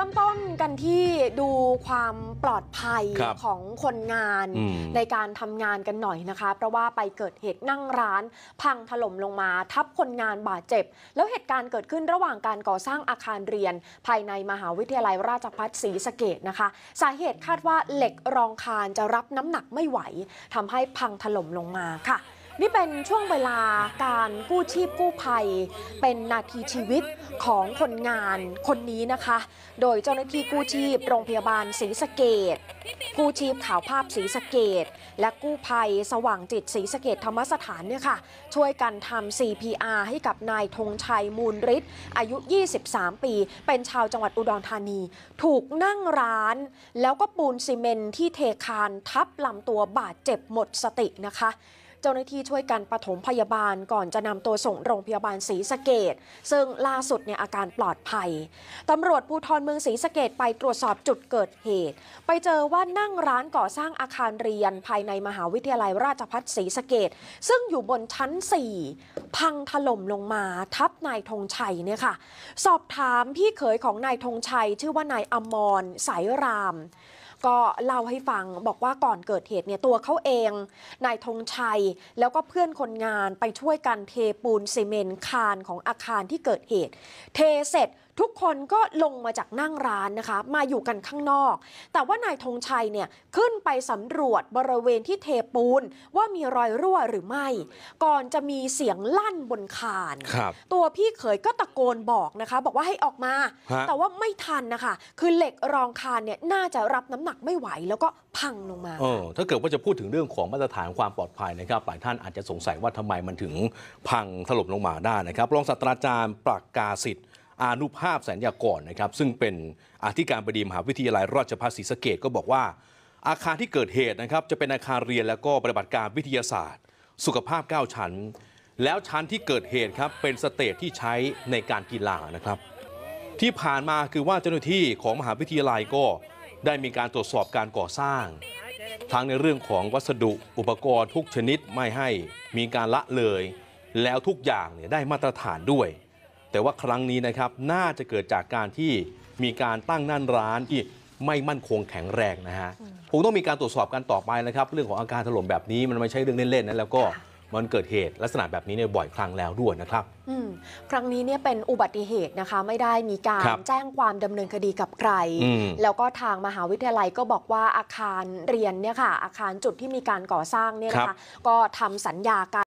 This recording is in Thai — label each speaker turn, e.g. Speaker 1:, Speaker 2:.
Speaker 1: ริ่มต้นกันที่ดูความปลอดภัยของคนงานในการทำงานกันหน่อยนะคะเพราะว่าไปเกิดเหตุนั่งร้าน พังถล่มลงมา ทับคนงานบาดเจ็บ แล้วเหตุการณ์เกิดขึ้นระหว่างการก่อสร้างอาคารเรียน ภายในมหาวิทยาลัยราชภัฏศรีสะเกดนะคะ สาเหตุคาดว่าเหล็กรองคานจะรับน้ำหนักไม่ไหวทำให้พังถล่มลงมาค่ะนี่เป็นช่วงเวลาการกู้ชีพกู้ภัยเป็นนาทีชีวิตของคนงานคนนี้นะคะ โดยเจ้าหน้าที่กู้ชีพโรงพยาบาลศรีสะเกดกู้ชีพข่าวภาพศรีสะเกดและกู้ภัยสว่างจิตศรีสะเกดธรรมสถานเนี่ยค่ะ ช่วยกันทำ CPR ให้กับนายธงชัยมูลฤทธิ์อายุ 23 ปี เป็นชาวจังหวัดอุดรธานี ถูกนั่งร้านแล้วก็ปูนซีเมนที่เทคานทับลำตัวบาดเจ็บหมดสตินะคะเจ้าหน้าที่ช่วยกันปฐมพยาบาลก่อนจะนำตัวส่งโรงพยาบาลศรีสะเกดซึ่งล่าสุดเนี่ยอาการปลอดภัย ตำรวจภูธรเมืองศรีสะเกดไปตรวจสอบจุดเกิดเหตุ ไปเจอว่านั่งร้านก่อสร้างอาคารเรียนภายในมหาวิทยาลัยราชภัฏศรีสะเกดซึ่งอยู่บนชั้น 4 พังถล่มลงมาทับนายธงชัยเนี่ยค่ะ สอบถามพี่เขยของนายธงชัย ชื่อว่านายอมรสายรามก็เล่าให้ฟังบอกว่าก่อนเกิดเหตุเนี่ยตัวเขาเองนายธงชัยแล้วก็เพื่อนคนงานไปช่วยกันเทปูนซีเมนต์คานของอาคารที่เกิดเหตุ เทเสร็จทุกคนก็ลงมาจากนั่งร้านนะคะมาอยู่กันข้างนอก แต่ว่านายธงชัยเนี่ยขึ้นไปสำรวจบริเวณที่เทปูน ว่ามีรอยรั่วหรือไม่ ก่อนจะมีเสียงลั่นบนคานคตัวพี่เขยก็ตะโกนบอกนะคะบอกว่าให้ออกมา แต่ว่าไม่ทันนะคะ คือเหล็กรองคานเนี่ยน่าจะรับน้ำหนักไม่ไหวแล้วก็พังลงมาเออ
Speaker 2: ถ้าเกิดว่าจะพูดถึงเรื่องของมาตรฐานความปลอดภัยนะครับหลายท่านอาจจะสงสัยว่าทำไมมันถึงพังถล่มลงมาได้นะครับรองศาสตราจารย์ปรากกาสิทธิ์อานุภาพสัญญากรนะครับซึ่งเป็นอธิการบดี มหาวิทยาลัยราชภัฏศรีสะเกดก็บอกว่า อาคารที่เกิดเหตุนะครับจะเป็นอาคารเรียนและก็ปฏิบัติการวิทยาศาสตร์ สุขภาพ9ชั้น แล้วชั้นที่เกิดเหตุครับเป็นสเตจที่ใช้ในการกีฬานะครับ ที่ผ่านมาคือว่าเจ้าหน้าที่ของมหาวิทยาลัยก็ได้มีการตรวจสอบการก่อสร้าง ทั้งในเรื่องของวัสดุอุปกรณ์ทุกชนิดไม่ให้มีการละเลย แล้วทุกอย่างเนี่ยได้มาตรฐานด้วยแต่ว่าครั้งนี้นะครับน่าจะเกิดจากการที่มีการตั้งนั่นร้านที่ไม่มั่นคงแข็งแรงนะฮะคงต้องมีการตรวจสอบกันต่อไปนะครับ เรื่องของอาการถล่มแบบนี้มันไม่ใช่เรื่องเล่นๆนะแล้วก็มันเกิดเหตุ ลักษณะแบบนี้เนี่ยบ่อยครั้งแล้วด้วยนะครับ
Speaker 1: ครั้งนี้เนี่ยเป็นอุบัติเหตุนะคะไม่ได้มีการรแจ้งความดำเนินคดีกับใคร แล้วก็ทางมหาวิทยาลัยก็บอกว่าอาคารเรียนเนี่ยค่ะอาคารจุดที่มีการก่อสร้างเนี่ยนะคะก็ทำสัญญากัน